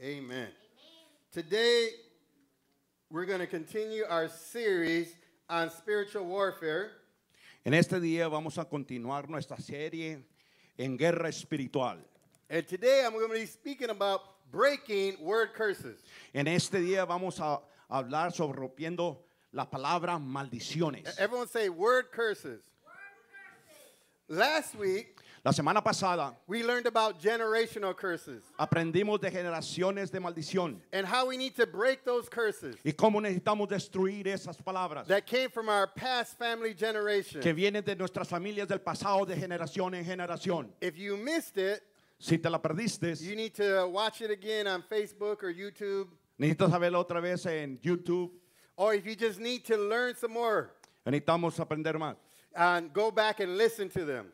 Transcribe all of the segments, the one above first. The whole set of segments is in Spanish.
Amen. Today, we're going to continue our series on spiritual warfare. En este día vamos a continuar nuestra serie en guerra espiritual. And today I'm going to be speaking about breaking word curses. En este día vamos a hablar sobre rompiendo la palabra maldiciones. E-, everyone say Word curses. Last week La semana pasada we learned about generational curses aprendimos de generaciones de maldición and how we need to break those curses y cómo necesitamos destruir esas palabras that came from our past family generation. que vienen de nuestras familias del pasado de generación en generación. If you missed it, si te la perdiste, you need to watch it again on Facebook or YouTube. Necesitas verlo otra vez en YouTube. Or if you just need to learn some more. Necesitamos aprender más. And uh, go back and listen to them.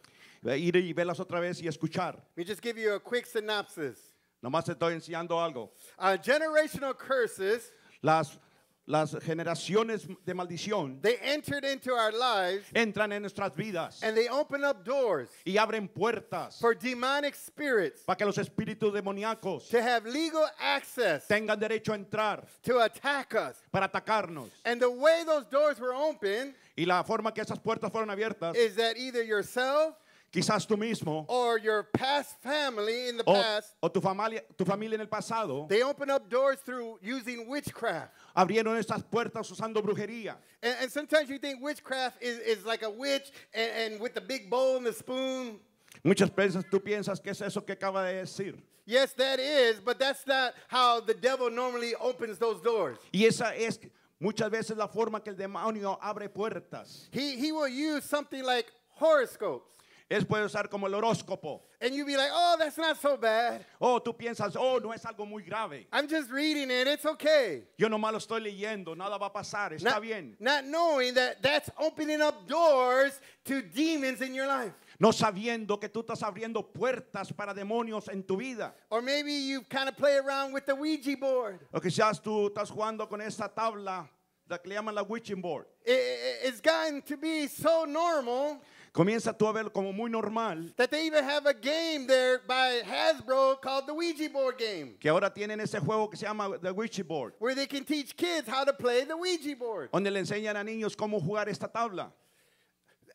ir y velas otra vez y escuchar. me just give you a quick synopsis. Nomás estoy enseñando algo. Uh, generational curses. Las las generaciones de maldición they entered into our lives, entran en nuestras vidas and they open up doors y abren puertas for demonic spirits para que los espíritus demoníacos to have legal access tengan derecho a entrar to attack us. para atacarnos and the way those doors were opened y la forma que esas puertas fueron abiertas is that either yourself Quizás tú mismo. Or your past family in the o, past. O tu familia, tu familia en el pasado. They open up doors through using witchcraft. Abrieron estas puertas usando brujería. And, and sometimes you think witchcraft is, is like a witch and, and with the big bowl and the spoon. Muchas veces tú piensas que es eso que acaba de decir. Yes, that is, but that's not how the devil normally opens those doors. Y esa es muchas veces la forma que el demonio abre puertas. He, he will use something like horoscopes. Es puede usar como el horóscopo. And you be like, oh, that's not so bad. Oh, tú piensas, oh, no es algo muy grave. I'm just reading it. It's okay. Yo nomás lo estoy leyendo. Nada va a pasar. Está not, bien. Not knowing that that's opening up doors to demons in your life. No sabiendo que tú estás abriendo puertas para demonios en tu vida. Or maybe you kind of play around with the Ouija board. O quizás tú estás jugando con esa tabla la que le llaman la Ouija board. It, it's gotten to be so normal. Comienza tú a verlo como muy normal. That they have a game there by Hasbro called the Ouija board game. Que ahora tienen ese juego que se llama the Ouija board. Where they can teach kids how to play the Ouija board. Donde le enseñan a niños cómo jugar esta tabla.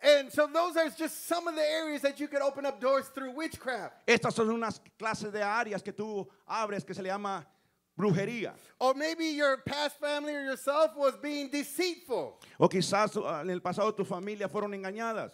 And so those are just some of the areas that you could open up doors through witchcraft. Estas son unas clases de áreas que tú abres que se le llama brujería. Or maybe your past family or yourself was being deceitful. O quizás uh, en el pasado tu familia fueron engañadas.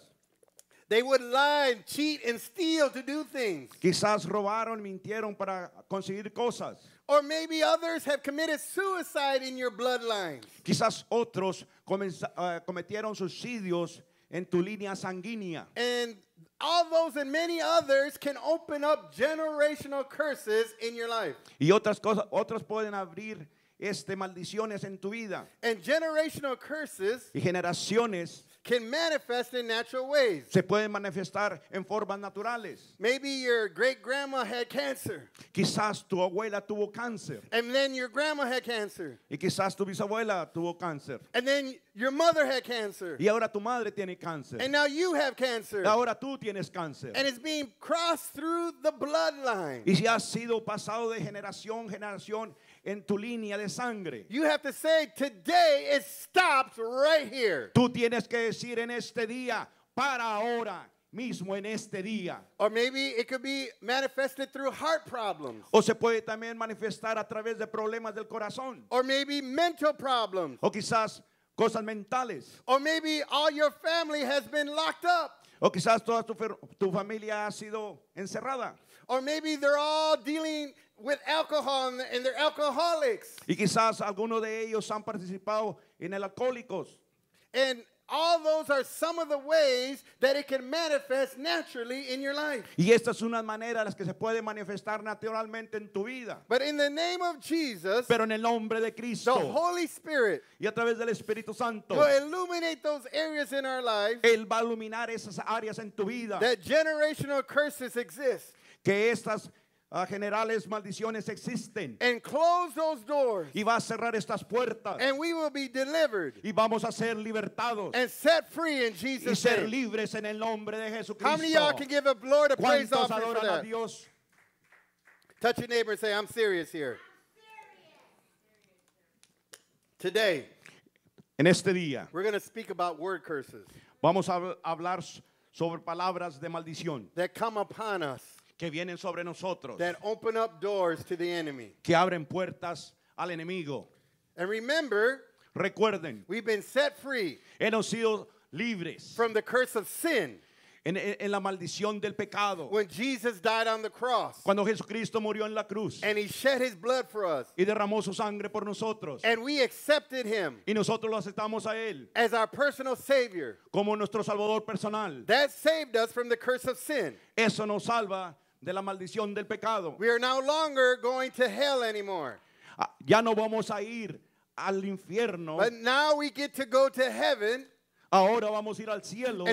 They would lie and cheat and steal to do things. Quizás robaron, mintieron para conseguir cosas. Or maybe others have committed suicide in your bloodline. Quizás otros eh, cometieron suicidios en tu línea sanguínea. And all those and many others can open up generational curses in your life. Y otras cosas, otros pueden abrir este maldiciones en tu vida. And generational curses y generaciones can manifest in natural ways. Se pueden manifestar en formas naturales. Maybe your great grandma had cancer. Quizás tu abuela tuvo cáncer. And then your grandma had cancer. Y quizás tu bisabuela tuvo cáncer. And then your mother had cancer. Y ahora tu madre tiene cáncer. And now you have cancer. Ahora tú tienes cáncer. And it's being crossed through the bloodline. Y si ha sido pasado de generación generación en tu línea de sangre. You have to say today it stops right here. Tú tienes que decir en este día, para ahora mismo en este día. Or maybe it could be manifested through heart problems. O se puede también manifestar a través de problemas del corazón. Or maybe mental problems. O quizás cosas mentales. Or maybe all your family has been locked up. O quizás toda tu, tu familia ha sido encerrada. Or maybe they're all dealing with alcohol and, they're alcoholics. Y quizás algunos de ellos han participado en el alcohólicos. And all those are some of the ways that it can manifest naturally in your life. Y esta es una manera las que se puede manifestar naturalmente en tu vida. But in the name of Jesus, pero en el nombre de Cristo, the Holy Spirit, y a través del Espíritu Santo, will illuminate those areas in our life. Él va a iluminar esas áreas en tu vida. That generational curses exist. Que estas uh, generales maldiciones existen. And close those doors. Y va a cerrar estas puertas. And we will be delivered. Y vamos a ser libertados. And set free in Jesus y ser libres en el nombre de Jesucristo. How many y'all can give a Lord a praise offering for that? A Dios? Touch your neighbor and say, I'm serious here. Today, en este día, we're going to speak about word curses. Vamos a hablar sobre palabras de maldición. That come upon us que vienen sobre nosotros, que abren puertas al enemigo. Y remember, recuerden, we've been set free hemos sido libres from the En, la maldición del pecado. Cuando Jesucristo murió en la cruz. y derramó su sangre por nosotros. y nosotros lo aceptamos a él. As our Como nuestro salvador personal. That Eso nos salva de la maldición del pecado. no longer going hell anymore. Ah, ya no vamos a ir al infierno. Ahora vamos a ir al cielo.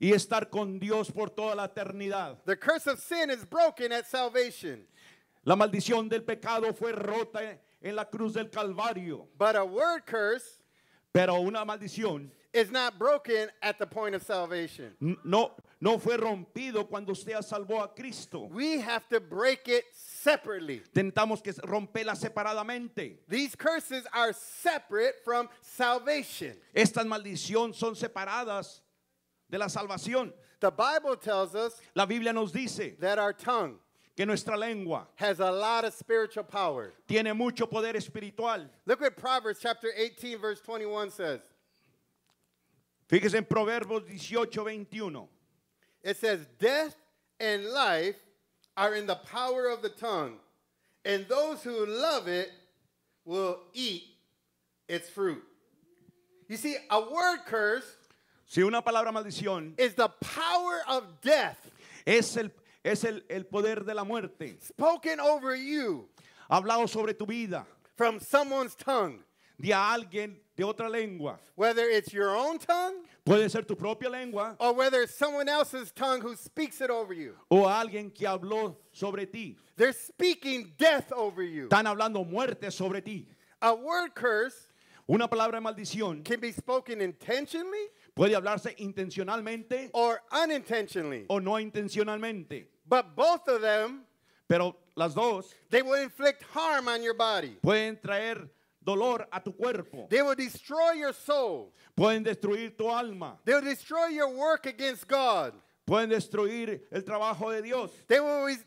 Y estar con Dios por toda la eternidad. The broken La maldición del pecado fue rota en la cruz del Calvario. a pero una maldición is not broken at the point of salvation. No, no fue rompido cuando usted salvó a Cristo. We have to break it separately. Tentamos que romperla separadamente. These curses are separate from salvation. Estas maldiciones son separadas de la salvación. The Bible tells us la Biblia nos dice that our tongue que nuestra lengua has a lot of spiritual power. Tiene mucho poder espiritual. Look what Proverbs chapter 18 verse 21 says. Fíjese en Proverbios 18, 21. It says, Death and life are in the power of the tongue, and those who love it will eat its fruit. You see, a word curse si una palabra maldición is the power of death. Es el, es el, el poder de la muerte. Spoken over you. Hablado sobre tu vida. From someone's tongue de alguien de otra lengua. Whether it's your own tongue, puede ser tu propia lengua, or whether it's someone else's tongue who speaks it over you. o alguien que habló sobre ti. They're speaking death over you. Están hablando muerte sobre ti. A word curse Una palabra de maldición can be spoken intentionally puede hablarse intencionalmente or unintentionally. o no intencionalmente. But both of them, pero las dos, they will inflict harm on your body. pueden traer dolor a tu cuerpo. They destroy your soul. Pueden destruir tu alma. They destroy your work against God. Pueden destruir el trabajo de Dios. They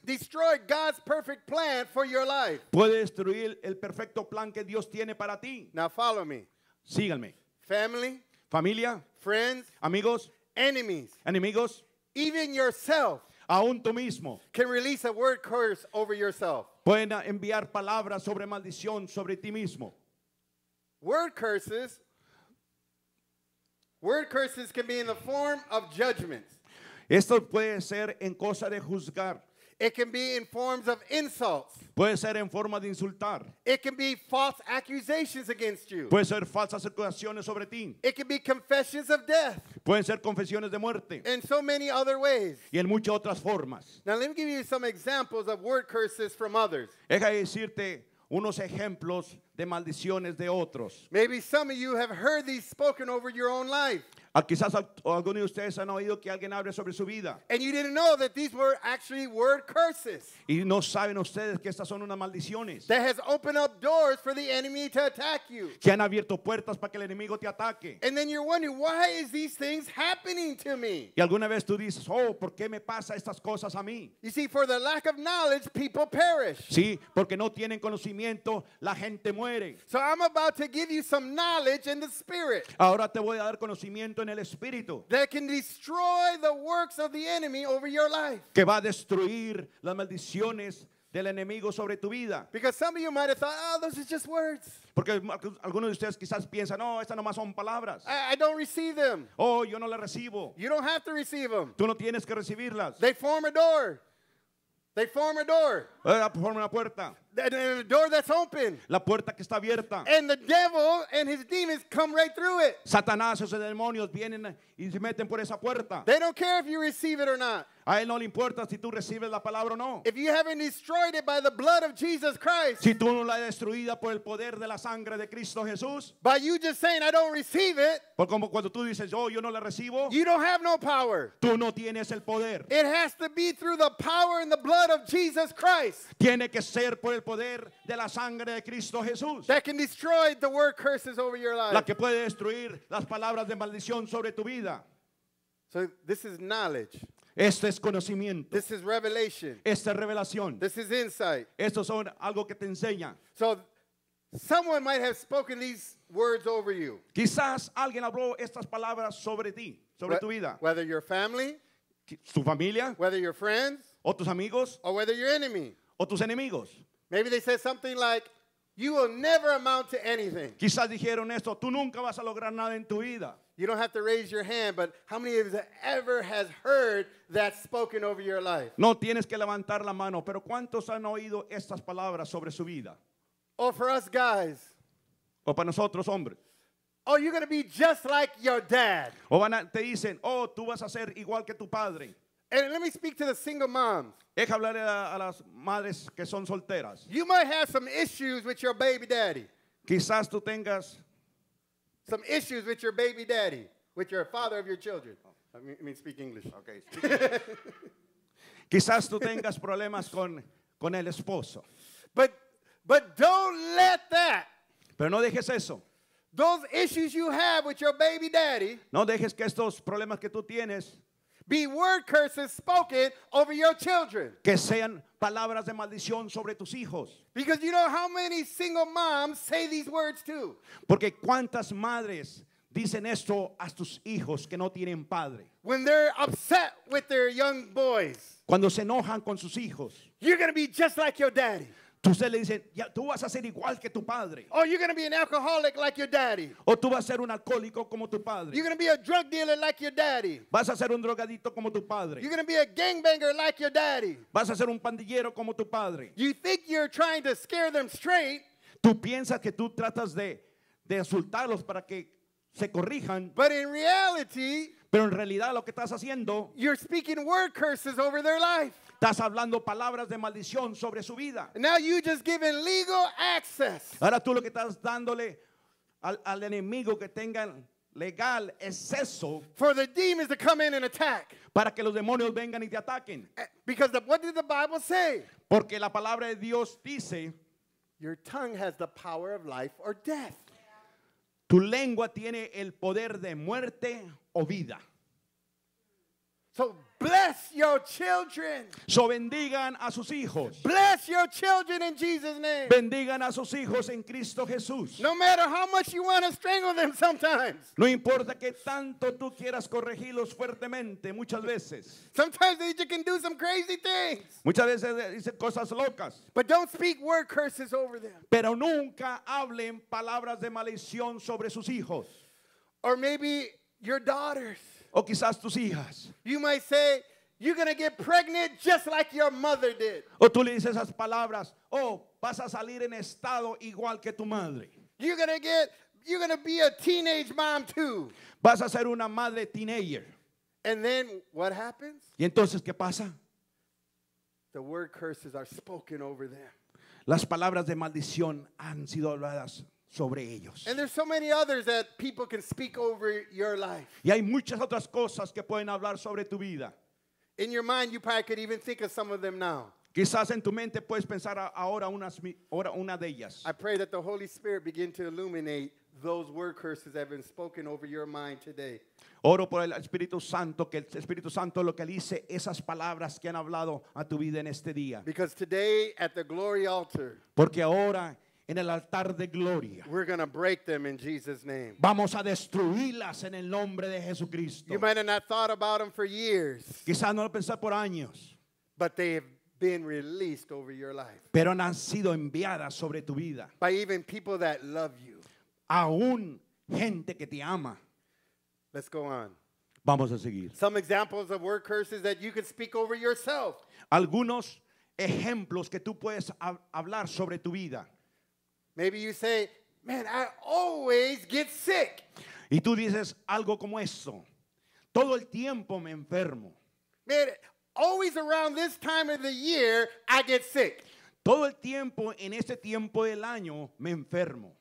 destroy God's perfect plan for your life. Puede destruir el perfecto plan que Dios tiene para ti. Now follow me. Síganme. Family, familia, friends, amigos, enemies, enemigos, even yourself. Aún tú mismo. Can release a word curse over yourself. Pueden enviar palabras sobre maldición sobre ti mismo. Word curses. Word curses can be in the form of judgments. Esto puede ser en cosa de juzgar. It can be in forms of insults. Puede ser en forma de insultar. It can be false accusations against you. Puede ser falsas acusaciones sobre ti. It can be confessions of death. Pueden ser confesiones de muerte. In so many other ways. Y en muchas otras formas. Now let me give you some examples of word curses from others. Deja decirte unos ejemplos de maldiciones de otros. Maybe some of you have heard these spoken over your own life. Ah, quizás algunos de ustedes han oído que alguien hable sobre su vida. Y no saben ustedes que estas son unas maldiciones que han abierto puertas para que el enemigo te ataque. Y alguna vez tú dices, oh, ¿por qué me pasa estas cosas a mí? Sí, porque no tienen conocimiento, la gente muere. Ahora te voy a dar conocimiento en el espíritu. That can destroy the works of the enemy over your life. Que va a destruir las maldiciones del enemigo sobre tu vida. Because some of you might have thought, oh, those are just words. Porque algunos de ustedes quizás piensan, no, estas nomás son palabras. I, I don't receive them. Oh, yo no las recibo. You don't have to receive them. Tú no tienes que recibirlas. They form a door. They form a door. Eh, forman una puerta. The, door that's open. La puerta que está abierta. And the devil and his demons come right through it. Satanás y sus demonios vienen y se meten por esa puerta. They don't care if you receive it or not. A él no le importa si tú recibes la palabra o no. If you haven't destroyed it by the blood of Jesus Christ, si tú no la has destruida por el poder de la sangre de Cristo Jesús, by you just saying I don't receive it, por como cuando tú dices yo oh, yo no la recibo, you don't have no power. Tú no tienes el poder. It has to be through the power and the blood of Jesus Christ. Tiene que ser por el poder de la sangre de Cristo Jesús. That can destroy the word curses over your life. La que puede destruir las palabras de maldición sobre tu vida. So this is knowledge. Esto es conocimiento. This is revelation. Esta es revelación. This is insight. Esto son algo que te enseña. So someone might have spoken these words over you. Quizás alguien habló estas palabras sobre ti, sobre tu vida. Whether your family, tu familia, whether your friends, o tus amigos, or whether your enemy, o tus enemigos. Maybe they said something like you will never amount to anything. Quizás dijeron esto, tú nunca vas a lograr nada en tu vida. You don't have to raise your hand, but how many of you ever has heard that spoken over your life? No tienes que levantar la mano, pero ¿cuántos han oído estas palabras sobre su vida? Or oh, for us guys. O para nosotros hombres. Oh, you're going to be just like your dad. O van a, te dicen, "Oh, tú vas a ser igual que tu padre." And let me speak to the single moms. Deja hablar a, a las madres que son solteras. You might have some issues with your baby daddy. Quizás tú tengas some issues with your baby daddy, with your father of your children. Oh, I mean, I mean speak English. Okay. Speak English. Quizás tú tengas problemas con, con el esposo. But, but don't let that. Pero no dejes eso. Those issues you have with your baby daddy. No dejes que estos problemas que tú tienes. Be word curses spoken over your children. Que sean palabras de maldición sobre tus hijos. Because you know how many single moms say these words too. Porque cuántas madres dicen esto a tus hijos que no tienen padre. When they're upset with their young boys. Cuando se enojan con sus hijos. You're going to be just like your daddy. Tú se le dice, ya, tú vas a ser igual que tu padre. Oh, you're going to be an alcoholic like your daddy. O tú vas a ser un alcohólico como tu padre. You're going to be a drug dealer like your daddy. Vas a ser un drogadito como tu padre. You're going to be a gangbanger like your daddy. Vas a ser un pandillero como tu padre. You think you're trying to scare them straight. Tú piensas que tú tratas de de insultarlos para que se corrijan. But in reality, pero en realidad lo que estás haciendo, you're speaking word curses over their life. Estás hablando palabras de maldición sobre su vida. Ahora tú lo que estás dándole al, enemigo que tenga legal exceso for Para que los demonios vengan y te ataquen. Eh, because Porque la palabra de Dios dice, Tu lengua tiene el poder de muerte o vida. So Bless your children. So bendigan a sus hijos. Bless your children in Jesus name. Bendigan a sus hijos en Cristo Jesús. No matter how much you want to strangle them sometimes. No importa que tanto tú quieras corregirlos fuertemente muchas veces. Sometimes they can do some crazy things. Muchas veces dicen cosas locas. But don't speak word curses over them. Pero nunca hablen palabras de maldición sobre sus hijos. Or maybe your daughters. O quizás tus hijas. You might say, You're going to get pregnant just like your mother did. O tú le dices esas palabras, "Oh, vas a salir en estado igual que tu madre." You're going to get you're going to be a teenage mom too. Vas a ser una madre teenager. And then what happens? ¿Y entonces qué pasa? The word curses are spoken over them. Las palabras de maldición han sido habladas sobre ellos. And there's so many others that people can speak over your life. Y hay muchas otras cosas que pueden hablar sobre tu vida. In your mind, you probably could even think of some of them now. Quizás en tu mente puedes pensar ahora, unas, ahora una de ellas. I pray that the Holy Spirit begin to illuminate those word curses that have been spoken over your mind today. Oro por el Espíritu Santo que el Espíritu Santo localice esas palabras que han hablado a tu vida en este día. Because today at the glory altar. Porque ahora en el altar de gloria. Vamos a destruirlas en el nombre de Jesucristo. Em Quizás no lo pensé por años. pero no Pero han sido enviadas sobre tu vida. Aún gente que te ama. Vamos a seguir. algunos ejemplos de word Algunos ejemplos que tú puedes hablar sobre tu vida. Maybe you say, Man, I always get sick. Y tú dices algo como eso. Todo el tiempo me enfermo. Man, always around this time of the year, I get sick. Todo el tiempo en este tiempo del año me enfermo.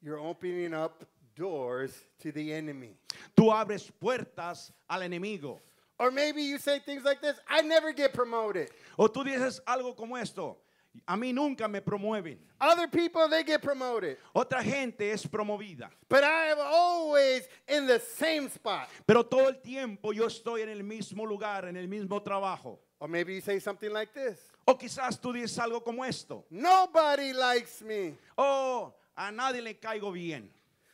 You're opening up doors to the enemy. Tú abres puertas al enemigo. Or maybe you say things like this, I never get promoted. O tú dices algo como esto, A mí nunca me promueven. Other people they get promoted. Otra gente es promovida. But I am always in the same spot. Pero todo el tiempo yo estoy en el mismo lugar, en el mismo trabajo. Or maybe you say something like this. O quizás tú dices algo como esto. Nobody likes me. Oh, a nadie le caigo bien.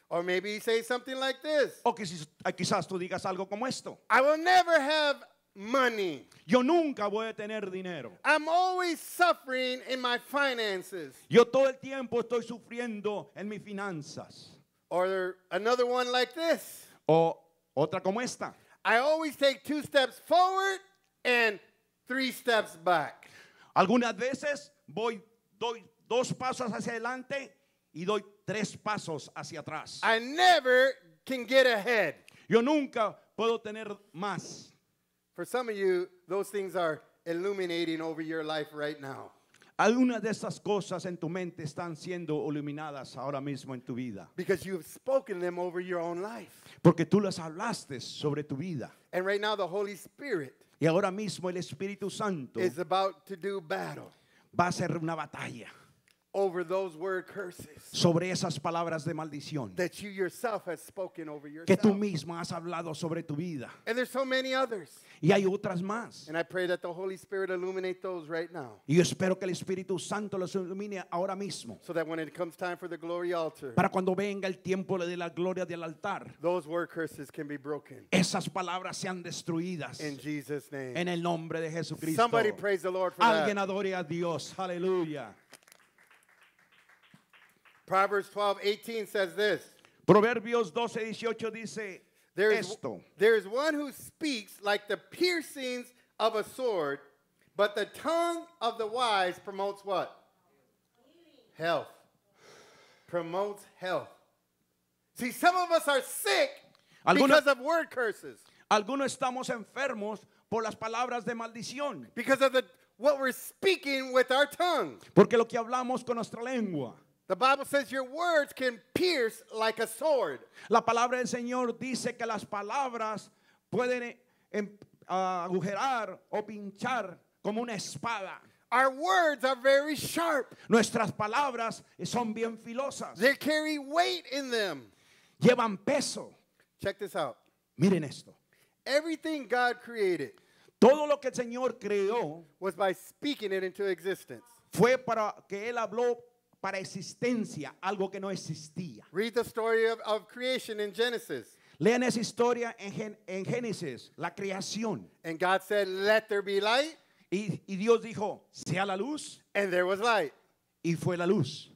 Or maybe you say something like this. O quizás, quizás tú digas algo como esto. I will never have money. Yo nunca voy a tener dinero. I'm always suffering in my finances. Yo todo el tiempo estoy sufriendo en mis finanzas. Or another one like this. O otra como esta. I always take two steps forward and three steps back. Algunas veces voy doy dos pasos hacia adelante y doy tres pasos hacia atrás. I never can get ahead. Yo nunca puedo tener más. For some of you, those things are illuminating over your life right now. Algunas de esas cosas en tu mente están siendo iluminadas ahora mismo en tu vida. Because you've spoken them over your own life. Porque tú las hablaste sobre tu vida. And right now the Holy Spirit y ahora mismo el Espíritu Santo is about to do battle. va a ser una batalla. over those word curses sobre esas palabras de maldición that you yourself has spoken over yourself. que tú misma has hablado sobre tu vida. And there's so many others. Y hay otras más. And I pray that the Holy Spirit illuminate those right now. Y yo espero que el Espíritu Santo los ilumine ahora mismo. So that when it comes time for the glory altar, para cuando venga el tiempo de la gloria del altar, those word curses can be broken. Esas palabras sean destruidas. In Jesus name. En el nombre de Jesucristo. Somebody praise the Lord for Alguien adore a Dios. Aleluya. Proverbs 12, 18 says this. Proverbios 12, 18 dice there is, esto. There is one who speaks like the piercings of a sword, but the tongue of the wise promotes what? Health. Promotes health. See, some of us are sick algunos, because of word curses. Algunos estamos enfermos por las palabras de maldición. Because of the, what we're speaking with our tongue. Porque lo que hablamos con nuestra lengua. The Bible says your words can pierce like a sword. La palabra del Señor dice que las palabras pueden uh, agujerar o pinchar como una espada. Our words are very sharp. Nuestras palabras son bien filosas. They carry weight in them. Llevan peso. Check this out. Miren esto. Everything God created. Todo lo que el Señor creó was by speaking it into existence. Fue para que él habló para existencia algo que no existía. Read the story of, of creation in Genesis. Lean esa historia en, Gen en Génesis, la creación. And God said, "Let there be light." Y, y Dios dijo, sea la luz. And there was light. Y fue la luz.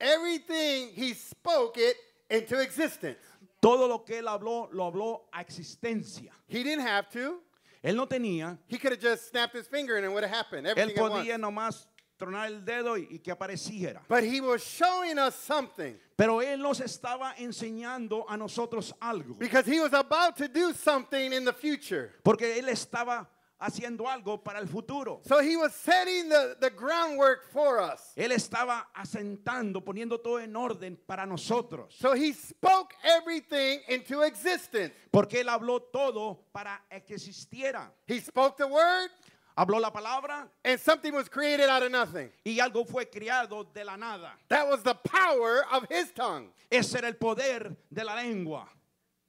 Everything he spoke it into existence. Todo lo que él habló lo habló a existencia. He didn't have to. Él no tenía. He could have just snapped his finger and it would have happened. Everything él podía nomás tronar el dedo y, que apareciera. showing something. Pero él nos estaba enseñando a nosotros algo. the future. Porque él estaba haciendo algo para el futuro. So he was setting the, the groundwork for us. Él estaba asentando, poniendo todo en orden para nosotros. So he spoke everything into existence. Porque él habló todo para que existiera. He spoke the word. Habló la palabra. And something was created out of nothing. Y algo fue creado de la nada. That was the power of his tongue. Ese era el poder de la lengua.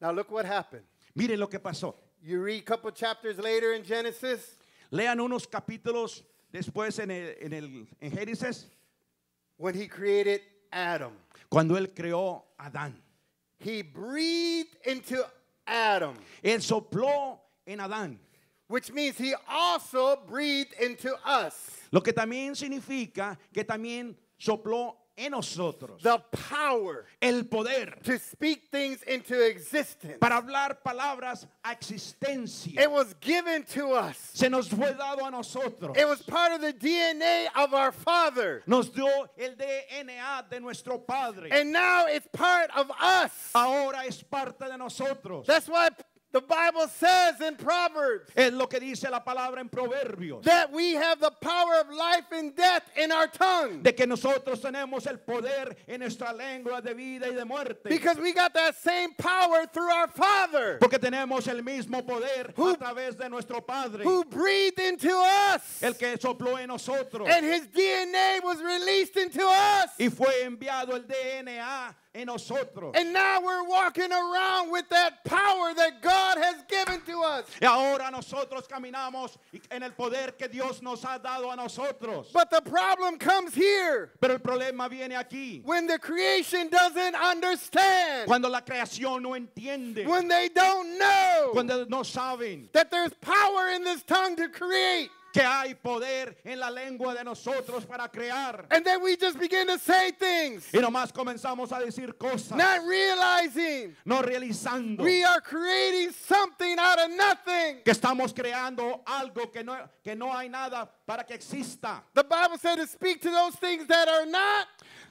Now look what happened. Miren lo que pasó. You read a couple chapters later in Genesis. Lean unos capítulos después en el, en el en Génesis. When he created Adam. Cuando él creó a Adán. He breathed into Adam. Él sopló en Adán. which means he also breathed into us. Lo que también significa que también sopló en nosotros. The power el poder to speak things into existence. para hablar palabras a existencia. It was given to us. Se nos fue dado a nosotros. It was part of the DNA of our father. Nos dio el DNA de nuestro padre. And now it's part of us. Ahora es parte de nosotros. That's why the Bible says in Proverbs es lo que dice la palabra en Proverbios that we have the power of life and death in our tongue. de que nosotros tenemos el poder en nuestra lengua de vida y de muerte Because we got that same power through our Father porque tenemos el mismo poder Who- a través de nuestro Padre who breathed into us. el que sopló en nosotros And his DNA was released into us. y fue enviado el DNA en nosotros. And now we're walking around with that power that God has given to us. Y ahora nosotros caminamos en el poder que Dios nos ha dado a nosotros. But the problem comes here. Pero el problema viene aquí. When the creation doesn't understand. Cuando la creación no entiende. When they don't know. Cuando no saben. That there's power in this tongue to create. que hay poder en la lengua de nosotros para crear. And then we Y nomás comenzamos a decir cosas. Not No realizando. Que estamos creando algo que no que no hay nada para que exista. The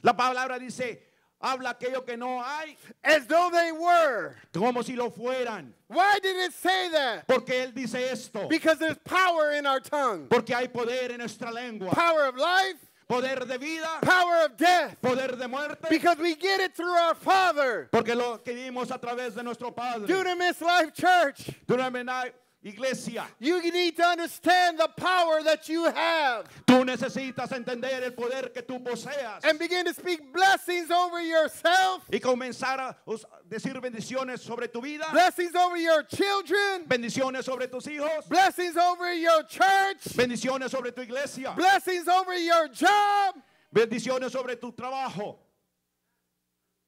La palabra dice habla aquello que no hay. As though they were. Como si lo fueran. Why did it say that? Porque él dice esto. Because there's power in our tongue. Porque hay poder en nuestra lengua. Power of life. Poder de vida. Power of death. Poder de muerte. Because we get it through our Father. Porque lo vivimos a través de nuestro Padre. Dunamis Life Church. Dunamis Life Iglesia. You need to understand the power that you have. Tú necesitas entender el poder que tú poseas. And begin to speak blessings over yourself. Y comenzar a decir bendiciones sobre tu vida. Blessings over your children. Bendiciones sobre tus hijos. Blessings over your church. Bendiciones sobre tu iglesia. Blessings over your job. Bendiciones sobre tu trabajo.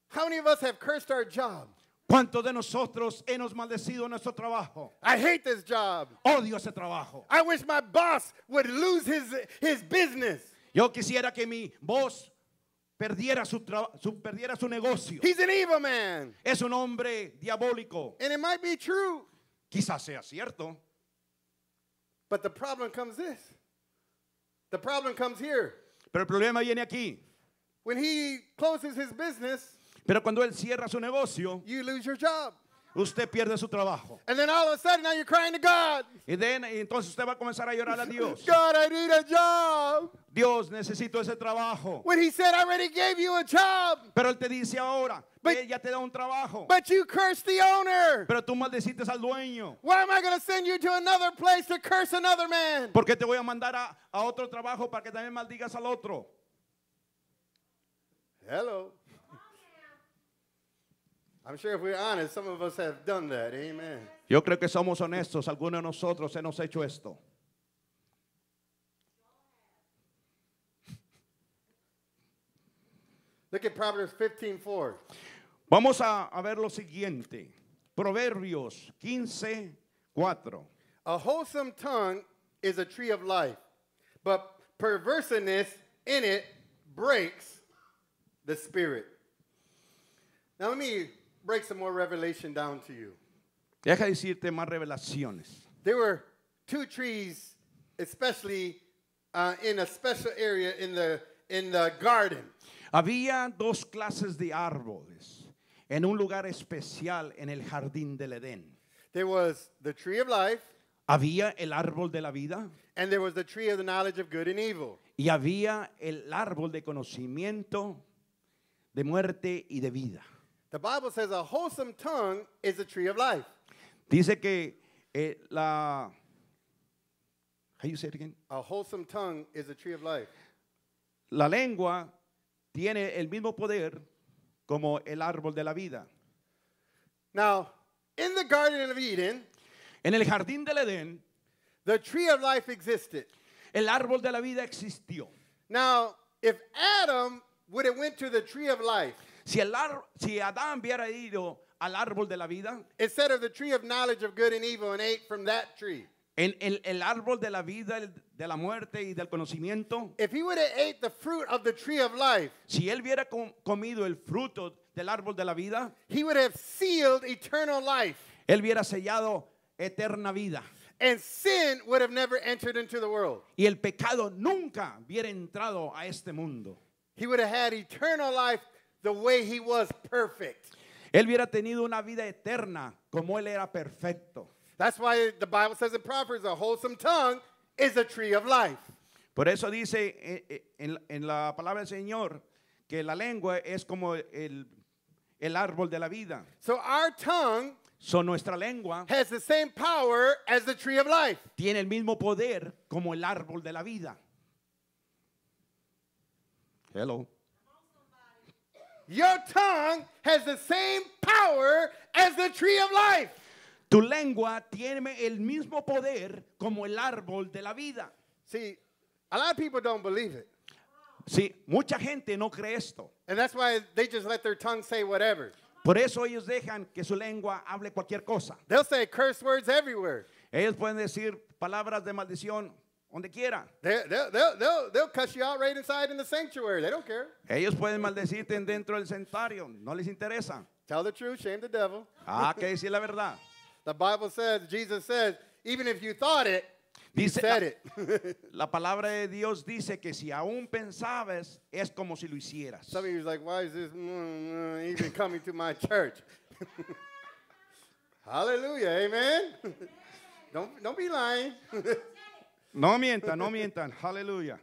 How many of us have cursed our job? ¿Cuántos de nosotros hemos maldecido nuestro trabajo? I hate this job. Odio ese trabajo. I wish my boss would lose his, his business. Yo quisiera que mi voz perdiera su, su, perdiera su negocio. He's an evil man. Es un hombre diabólico. And it might be true. Quizás sea cierto. But the problem comes this. The problem comes here. Pero el problema viene aquí. When he closes his business, pero cuando él cierra su negocio, Usted pierde su trabajo. Y, entonces usted va a comenzar a llorar a Dios. Dios, necesito ese trabajo. Pero él te dice ahora, ya te da un trabajo. Pero tú maldeciste al dueño. Why Porque te voy a mandar a, a otro trabajo para que también maldigas al otro. Hello. I'm sure if we're honest, some of us have done that. Amen. Yo creo que somos honestos. Algunos de nosotros hemos hecho esto. Look at Proverbs 15:4. Vamos a, a, ver lo siguiente. Proverbios 15:4. A wholesome tongue is a tree of life, but perverseness in it breaks the spirit. Now let me break some more revelation down to you. Deja decirte más revelaciones. There were two trees, especially uh, in a special area in the in the garden. Había dos clases de árboles en un lugar especial en el jardín del Edén. There was the tree of life. Había el árbol de la vida. And there was the tree of the knowledge of good and evil. Y había el árbol de conocimiento de muerte y de vida. The Bible says a wholesome tongue is a tree of life. Dice que eh, la How you say it again? A wholesome tongue is a tree of life. La lengua tiene el mismo poder como el árbol de la vida. Now, in the Garden of Eden, en el jardín del Edén, the tree of life existed. El árbol de la vida existió. Now, if Adam would have went to the tree of life, Si, el si Adán hubiera ido al árbol de la vida, instead of the tree of knowledge of good and evil and ate from that tree. En el, el, árbol de la vida, el, de la muerte y del conocimiento. If he would have ate the fruit of the tree of life, si él hubiera comido el fruto del árbol de la vida, he would have sealed eternal life. Él hubiera sellado eterna vida. And sin would have never entered into the world. Y el pecado nunca hubiera entrado a este mundo. He would have had eternal life the way he was perfect. Él hubiera tenido una vida eterna como él era perfecto. That's why the Bible says in Proverbs, a wholesome tongue is a tree of life. Por eso dice eh, eh, en, en la palabra del Señor que la lengua es como el, el árbol de la vida. So our tongue so nuestra lengua has the same power as the tree of life. Tiene el mismo poder como el árbol de la vida. Hello. Your tongue has the same power as the tree of life. Tu lengua tiene el mismo poder como el árbol de la vida. See, a lot of people don't believe it. Sí, mucha gente no cree esto. And that's why they just let their tongue say whatever. Por eso ellos dejan que su lengua hable cualquier cosa. They'll say curse words everywhere. Ellos pueden decir palabras de maldición donde quiera. They, they'll, they'll, they'll cuss you out right inside in the sanctuary. They don't care. Ellos pueden maldecirte dentro del santuario. No les interesa. Tell the truth, shame the devil. Ah, que decir la verdad. The Bible says, Jesus says, even if you thought it, you said it. la palabra de Dios dice que si aún pensabas, es como si lo hicieras. Somebody was like, why is this mm, mm, even coming to my church? Hallelujah, amen. don't, don't be lying. No mientan, no mientan. Hallelujah.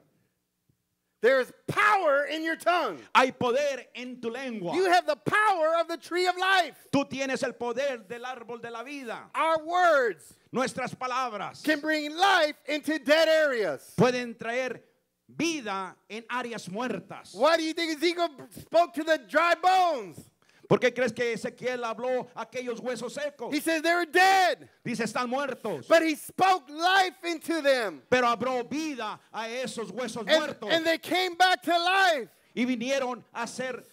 There is power in your tongue. Hay poder en tu lengua. You have the power of the tree of life. Tú tienes el poder del árbol de la vida. Our words Nuestras palabras can bring life into dead areas. pueden traer vida en áreas muertas. Why do you think Ezekiel spoke to the dry bones? ¿Por qué crees que Ezequiel habló aquellos huesos secos? He says they dead. Dice están muertos. But he spoke life into them. Pero habló vida a esos huesos and, muertos. And they came back to life. Y vinieron a ser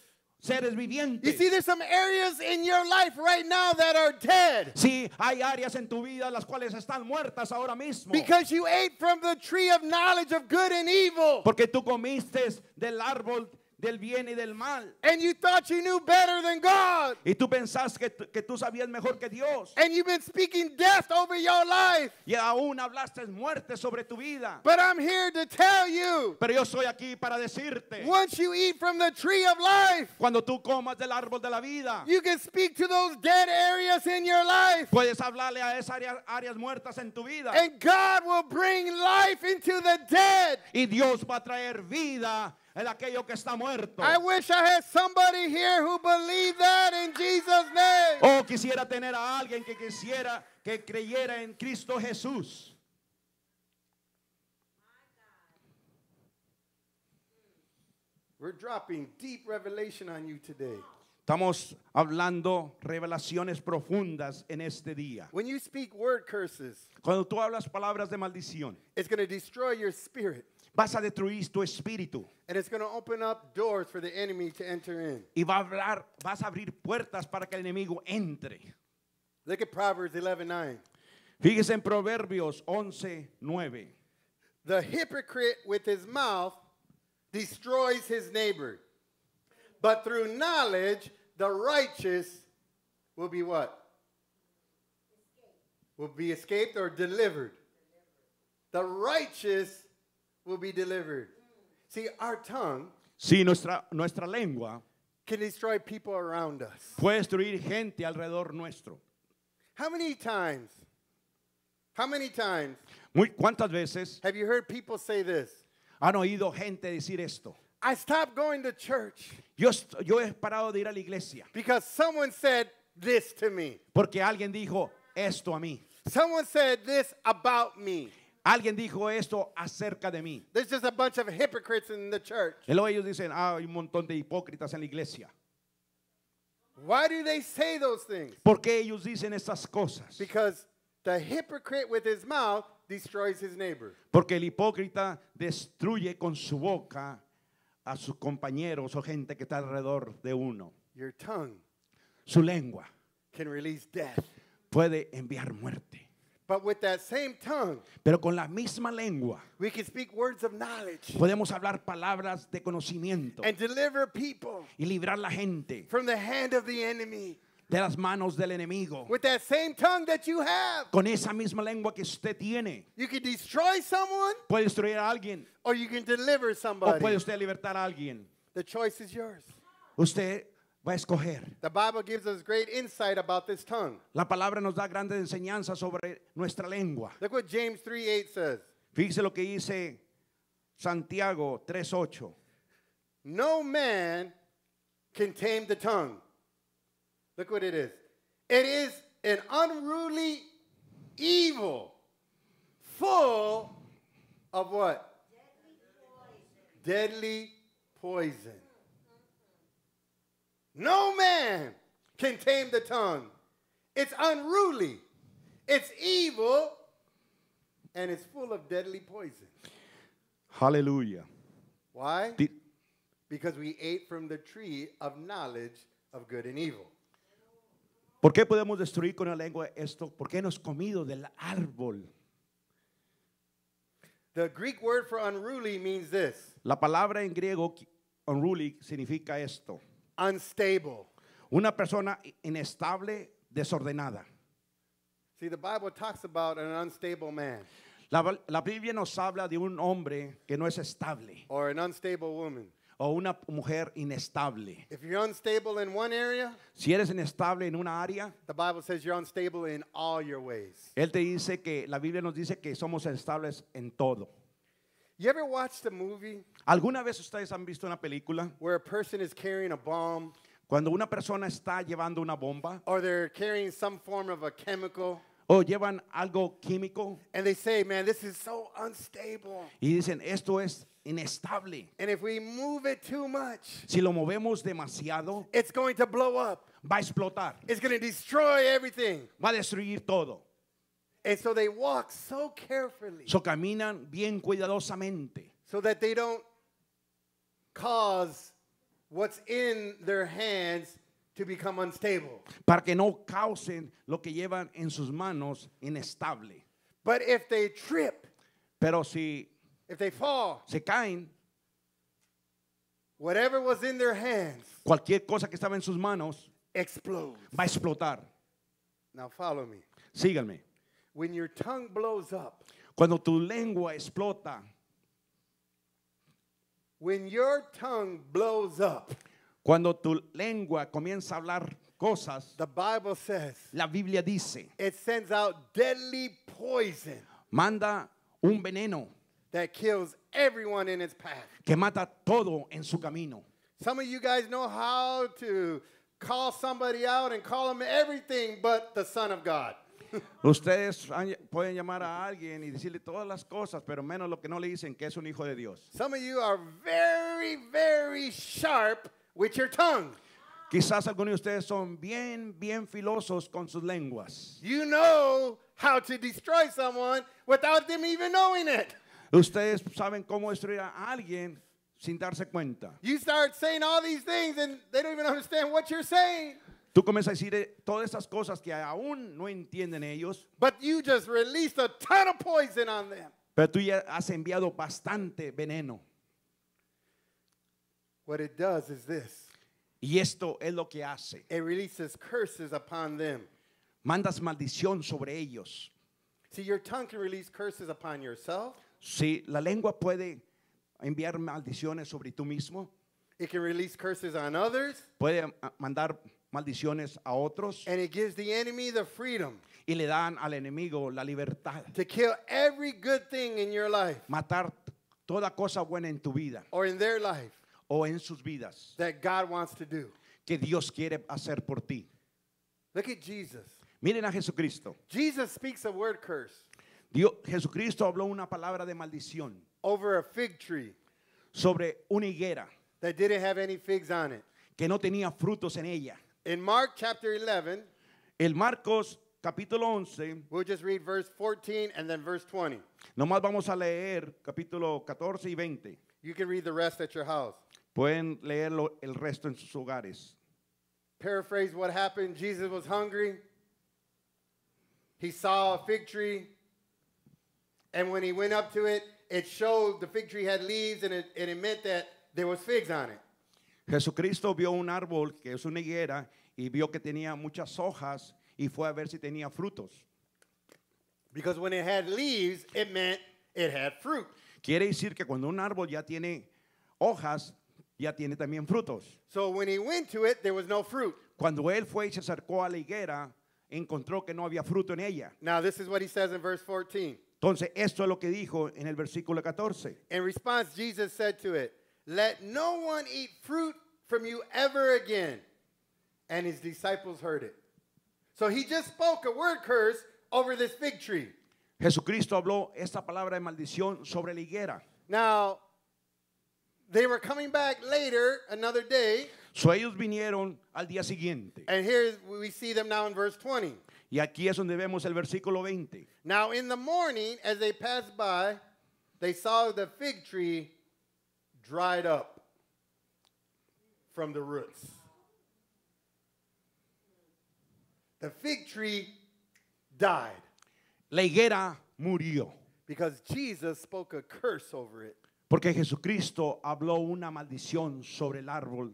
seres vivientes. You see, there's some areas in your life right now that are dead. Sí, hay áreas en tu vida las cuales están muertas ahora mismo. Because you ate from the tree of knowledge of good and evil. Porque tú comiste del árbol del bien y del mal. And you thought you knew better than God. Y tú pensás que, que tú sabías mejor que Dios. And you've been speaking death over your life. Y aún hablaste muerte sobre tu vida. But I'm here to tell you. Pero yo soy aquí para decirte. Once you eat from the tree of life. Cuando tú comas del árbol de la vida. You can speak to those dead areas in your life. Puedes hablarle a esas áreas, áreas muertas en tu vida. And God will bring life into the dead. Y Dios va a traer vida el aquello que está muerto. I wish I had somebody here who believed that in Jesus name. Oh, quisiera tener a alguien que quisiera que creyera en Cristo Jesús. We're dropping deep revelation on you today. Estamos hablando revelaciones profundas en este día. When you speak word curses, Cuando tú hablas palabras de maldición, it's going to destroy your spirit. vas a destruir tu espíritu. And it's going to open up doors for the enemy to enter in. Y va a hablar, vas a abrir puertas para que el enemigo entre. Look at Proverbs 11:9. Fíjese en Proverbios 11:9. The hypocrite with his mouth destroys his neighbor. But through knowledge the righteous will be what? Will be escaped or delivered. The righteous will be delivered. See, our tongue si nuestra, nuestra lengua can destroy people around us. puede destruir gente alrededor nuestro. How many times? How many times? Muy, ¿Cuántas veces have you heard people say this? han oído gente decir esto? I stopped going to church. Yo, yo he parado de ir a la iglesia. Because someone said this to me. Porque alguien dijo esto a mí. Someone said this about me. Alguien dijo esto acerca de mí. Y luego ellos dicen, ah, hay un montón de hipócritas en la iglesia. Why ¿Por qué ellos dicen estas cosas? Porque el hipócrita destruye con su boca a sus compañeros o gente que está alrededor de uno. su lengua puede enviar muerte. But with that same tongue, Pero con la misma lengua we can speak words of knowledge podemos hablar palabras de conocimiento and deliver people y librar la gente from the hand of the enemy. de las manos del enemigo. With that same tongue that you have, con esa misma lengua que usted tiene. You can destroy someone, puede destruir a alguien. Or you can deliver somebody. O puede usted libertar a alguien. The choice is yours. Usted va a escoger. The Bible gives us great insight about this tongue. La palabra nos da grandes enseñanzas sobre nuestra lengua. Look what James 3:8 says. Fíjese lo que dice Santiago 3:8. No man can tame the tongue. Look what it is. It is an unruly evil full of what? Deadly poison. Deadly poison. No man can tame the tongue. It's unruly, it's evil, and it's full of deadly poison. Hallelujah. Why? The because we ate from the tree of knowledge of good and evil. ¿Por qué podemos destruir con la lengua esto? ¿Por qué hemos comido del árbol? The Greek word for unruly means this. La palabra en griego unruly significa esto. unstable. Una persona inestable, desordenada. See, the Bible talks about an unstable man. La, la Biblia nos habla de un hombre que no es estable. Or an unstable woman. o una mujer inestable. If you're unstable in one area, si eres inestable en una área, the Bible says you're unstable in all your ways. Él te dice que la Biblia nos dice que somos inestables en todo. You ever watched a movie? ¿Alguna vez ustedes han visto una película where a person is carrying a bomb cuando una persona está llevando una bomba or they're carrying some form of a chemical? o llevan algo químico And they say, man, this is so unstable. y dicen esto es inestable. And if we move it too much, Si lo movemos demasiado it's going to blow up. va a explotar, It's going to destroy everything. va a destruir todo. And so they walk so carefully So caminan bien cuidadosamente so that they don't cause what's in their hands to become unstable. Para que no causen lo que llevan en sus manos inestable. But if they trip, pero si if they fall, se caen, whatever was in their hands, cualquier cosa que estaba en sus manos, explodes. Va a explotar. Now follow me. Síganme. When your tongue blows up, cuando tu lengua explota, when your tongue blows up, cuando tu lengua comienza a hablar cosas, the Bible says, la Biblia dice, it sends out deadly poison manda un veneno that kills everyone in its path. que mata todo en su camino. Some of you guys know how to call somebody out and call them everything but the Son of God. Ustedes pueden llamar a alguien y decirle todas las cosas, pero menos lo que no le dicen que es un hijo de Dios. Some of you are very, very sharp with your tongue. Quizás algunos de ustedes son bien, bien filosos con sus lenguas. You know how to destroy someone without them even knowing it. Ustedes saben cómo destruir a alguien sin darse cuenta. You start saying all these things and they don't even understand what you're saying. Tú comienzas a decir eh, todas esas cosas que aún no entienden ellos. Pero tú ya has enviado bastante veneno. Y esto es lo que hace. Mandas maldición sobre ellos. si la lengua puede enviar maldiciones sobre tú mismo. It can release curses on others. Puede mandar maldiciones a otros. And it gives the enemy the freedom y le dan al enemigo la libertad. To kill every good thing in your life. Matar toda cosa buena en tu vida. Or in their life. O en sus vidas. That God wants to do. Que Dios quiere hacer por ti. Look at Jesus. Miren a Jesucristo. Jesus speaks a word curse. Dios, Jesucristo habló una palabra de maldición. Over a fig tree. Sobre una higuera. that didn't have any figs on it. que no tenía frutos en ella. In Mark chapter 11, El Marcos capítulo 11, we'll just read verse 14 and then verse 20. nomás vamos a leer capítulo 14 y 20. You can read the rest at your house. Pueden leerlo el resto en sus hogares. Paraphrase what happened. Jesus was hungry. He saw a fig tree. And when he went up to it, it showed the fig tree had leaves and it, and it meant that Jesucristo vio un árbol que es una higuera y vio que tenía muchas hojas y fue a ver si tenía frutos. Quiere decir que cuando un árbol ya tiene hojas, ya tiene también frutos. Cuando él fue y se acercó a la higuera, encontró que no había fruto en ella. Entonces esto es lo que dijo en el versículo 14. In response, Jesus said to Let no one eat fruit from you ever again. And his disciples heard it. So he just spoke a word curse over this fig tree. Jesucristo habló esta palabra de maldición sobre la higuera. Now, they were coming back later, another day. So ellos vinieron al día siguiente. And here we see them now in verse 20. Y aquí es donde vemos el versículo 20. Now in the morning, as they passed by, they saw the fig tree dried up from the roots. The fig tree died. La higuera murió. Because Jesus spoke a curse over it. Porque Jesucristo habló una maldición sobre el árbol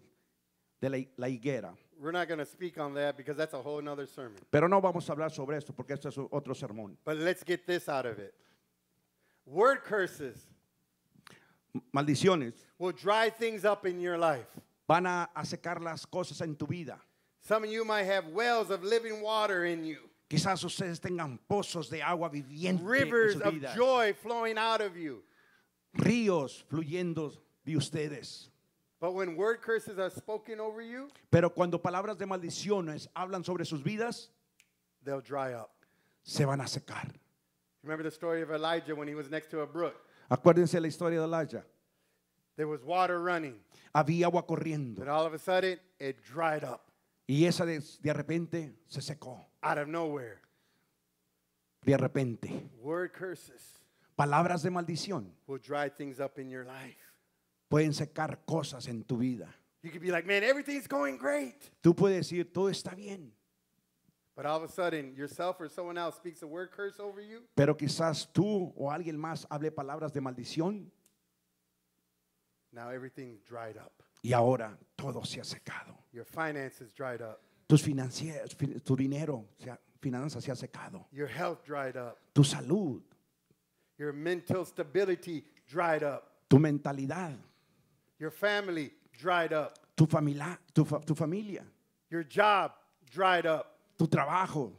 de la, la higuera. We're not going to speak on that because that's a whole other sermon. Pero no vamos a hablar sobre esto porque esto es otro sermón. But let's get this out of it. Word curses maldiciones will dry things up in your life. Van a, a secar las cosas en tu vida. Some of you might have wells of living water in you. Quizás ustedes tengan pozos de agua viviente Rivers en sus vidas. of joy flowing out of you. Ríos fluyendo de ustedes. But when word curses are spoken over you, pero cuando palabras de maldiciones hablan sobre sus vidas, they'll dry up. Se van a secar. Remember the story of Elijah when he was next to a brook. Acuérdense la historia de Elijah. Había agua corriendo. Y esa de, de repente se secó. Out of nowhere. De repente. Palabras de maldición. Pueden secar cosas en tu vida. Tú puedes decir, todo está bien. But all of a sudden, yourself or someone else speaks a word curse over you. Pero quizás tú o alguien más hable palabras de maldición. Now everything dried up. Y ahora todo se ha secado. Your finances dried up. Tus financieros, tu dinero, finanzas se ha secado. Your health dried up. Tu salud. Your mental stability dried up. Tu mentalidad. Your family dried up. Tu familia, tu, fa tu familia. Your job dried up tu trabajo.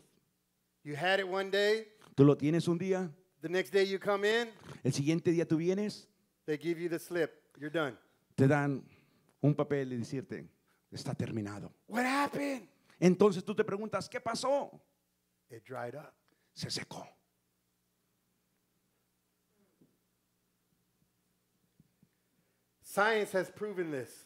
You had it one day, Tú lo tienes un día. the next day you come in, El siguiente día tú vienes, they give you the slip. You're done. te dan un papel y decirte, está terminado. What happened? Entonces tú te preguntas, ¿qué pasó? It dried up. Se secó. Science has proven this.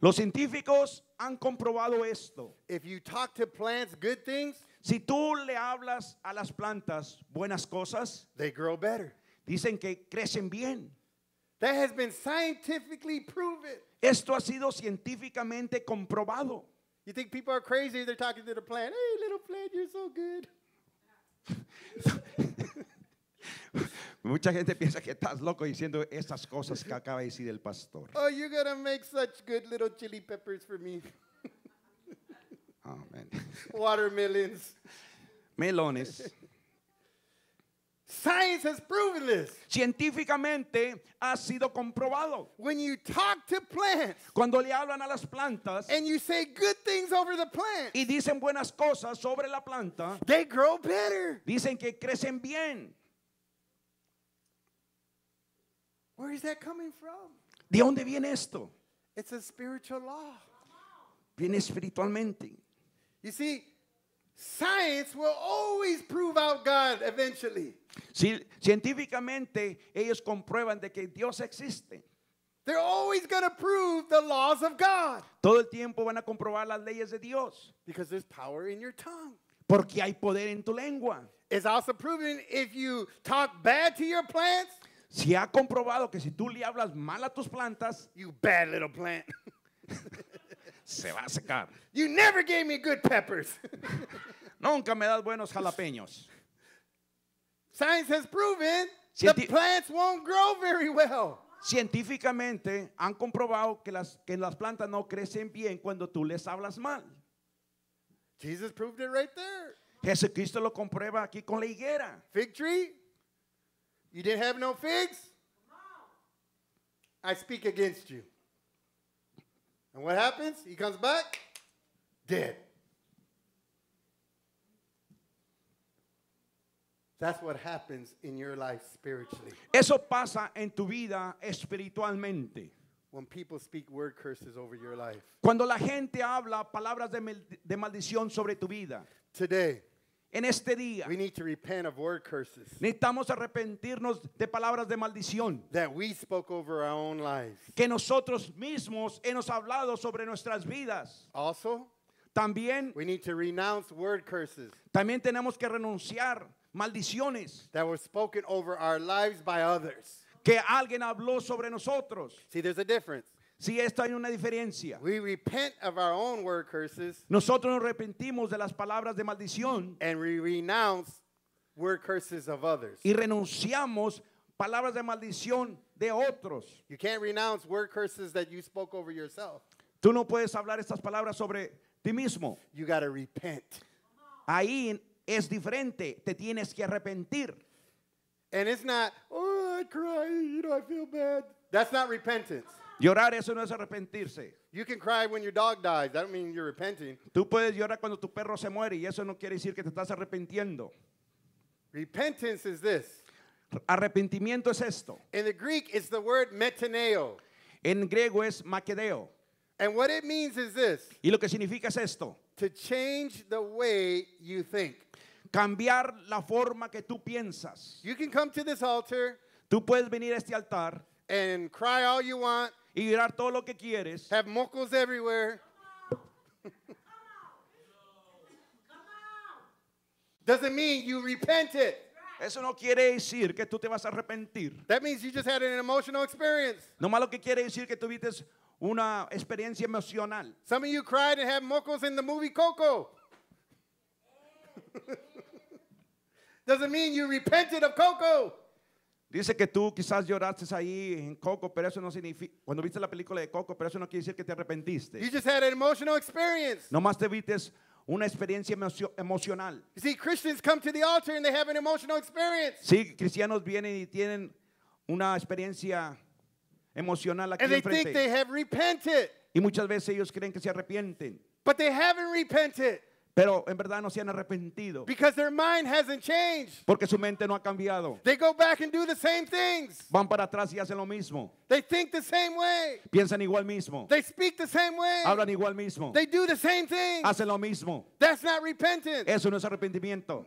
Los científicos han comprobado esto. If you talk to plants good things, si tú le hablas a las plantas buenas cosas, they grow better. Dicen que crecen bien. That has been scientifically proven. Esto ha sido científicamente comprobado. You think people are crazy they're talking to the plant. Hey, little plant, you're so good. Mucha gente piensa que estás loco diciendo esas cosas que acaba de decir el pastor. Oh, you're gonna make such good little chili peppers for me. Amen. Watermelons. Melones. Science has proven this. Científicamente ha sido comprobado. When you talk to plants, cuando le hablan a las plantas, and you say good things over the plant, y dicen buenas cosas sobre la planta, they grow better. Dicen que crecen bien. Where is that coming from? ¿De dónde viene esto? It's a spiritual law. Viene espiritualmente. You see, science will always prove out God eventually. Si, científicamente ellos comprueban de que Dios existe. They're always going to prove the laws of God. Todo el tiempo van a comprobar las leyes de Dios. Because there's power in your tongue. Porque hay poder en tu lengua. It's also proven if you talk bad to your plants, Si ha comprobado que si tú le hablas mal a tus plantas, se va a secar. You never gave me good peppers. Nunca me das buenos jalapeños. Science has proven the plants won't grow very well. Científicamente han comprobado que las, que las plantas no crecen bien cuando tú les hablas mal. Jesus proved it right there. Jesucristo lo comprueba aquí con la higuera. Fig tree, You didn't have no figs? I speak against you. And what happens? He comes back dead. That's what happens in your life spiritually. Eso pasa en tu vida espiritualmente. When people speak word curses over your life. Cuando la gente habla palabras de, de maldición sobre tu vida. Today. en este día. Necesitamos arrepentirnos de palabras de maldición que nosotros mismos hemos hablado sobre nuestras vidas. también, también tenemos que renunciar maldiciones que alguien habló sobre nosotros. See, there's a difference. Si esto hay una diferencia. We repent of our own word curses Nosotros nos arrepentimos de las palabras de maldición and we renounce word curses of others. y renunciamos palabras de maldición de otros. You can't renounce word curses that you spoke over yourself. Tú no puedes hablar estas palabras sobre ti mismo. You got to repent. Ahí es diferente, te tienes que arrepentir. And it's not, oh, I cry, you know, I feel bad. That's not repentance. Llorar eso no es arrepentirse. You can cry when your dog dies. That don't mean you're repenting. Tú puedes llorar cuando tu perro se muere y eso no quiere decir que te estás arrepintiendo. Repentance is this. Arrepentimiento es esto. In the Greek it's the word metaneo. En griego es maquedeo. And what it means is this. Y lo que significa es esto. To change the way you think. Cambiar la forma que tú piensas. You can come to this altar. Tú puedes venir a este altar. And cry all you want. y llorar todo lo que quieres. Have mocos everywhere. Doesn't mean you repented. Eso no quiere decir que tú te vas a arrepentir. That means you just had an emotional experience. No malo que quiere decir que tuviste una experiencia emocional. Some of you cried and had mocos in the movie Coco. Doesn't mean you repented of Coco. Dice que tú quizás lloraste ahí en Coco, pero eso no significa, cuando viste la película de Coco, pero eso no quiere decir que te arrepentiste. No más Nomás te viste una experiencia emocional. Si, Sí, cristianos vienen y tienen una experiencia emocional aquí Y muchas veces ellos creen que se arrepienten. But they haven't repented. Pero en verdad no se han arrepentido. Porque su mente no ha cambiado. Van para atrás y hacen lo mismo. Piensan igual mismo. Hablan igual mismo. Hacen lo mismo. Eso no es arrepentimiento.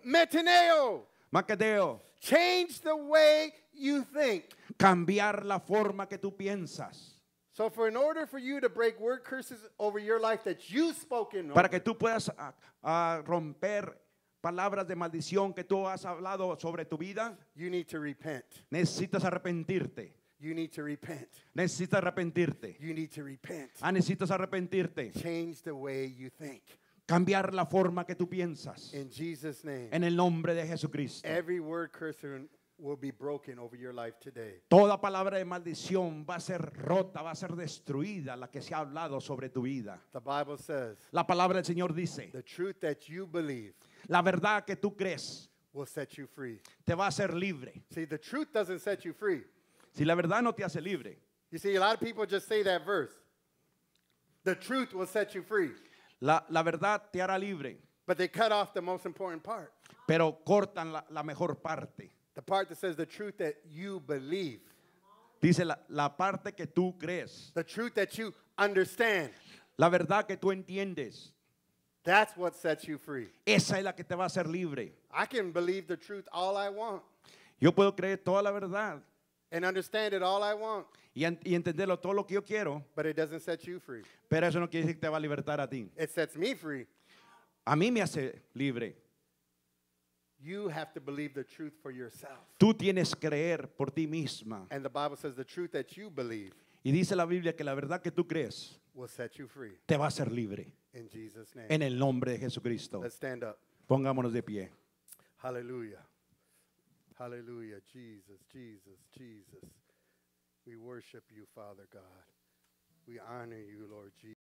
Maqueteo. Change the way you think. Cambiar la forma que tú piensas. So for in order for you to break word curses over your life that you spoken Para que tú puedas uh, uh, romper palabras de maldición que tú has hablado sobre tu vida, you need to repent. Necesitas arrepentirte. You need to repent. Necesitas arrepentirte. You need to repent. Ah, necesitas arrepentirte. Change the way you think. Cambiar la forma que tú piensas. In Jesus name. En el nombre de Jesucristo. Every word curse will be broken over your life today. Toda palabra de maldición va a ser rota, va a ser destruida la que se ha hablado sobre tu vida. The Bible says, la palabra del Señor dice, the truth that you believe, la verdad que tú crees will set you free. te va a hacer libre. See, the truth doesn't set you free. Si la verdad no te hace libre. You see, a lot of people just say that verse. The truth will set you free. La, la verdad te hará libre. But they cut off the most important part. Pero cortan la, la mejor parte. The part that says the truth that you believe. Dice la, la parte que tú crees. The truth that you understand. La verdad que tú entiendes. That's what sets you free. Esa es la que te va a hacer libre. I can believe the truth all I want. Yo puedo creer toda la verdad. And understand it all I want. Y, en, y, entenderlo todo lo que yo quiero. But it doesn't set you free. Pero eso no quiere decir que te va a libertar a ti. It sets me free. A mí me hace libre. You have to believe the truth for yourself. Tú tienes creer por ti misma. And the Bible says the truth that you believe y dice la Biblia que la verdad que tú crees will set you free. te va a hacer libre. In Jesus name. En el nombre de Jesucristo. Let's stand up. Pongámonos de pie. Hallelujah. Hallelujah. Jesus, Jesus, Jesus. We worship you, Father God. We honor you, Lord Jesus.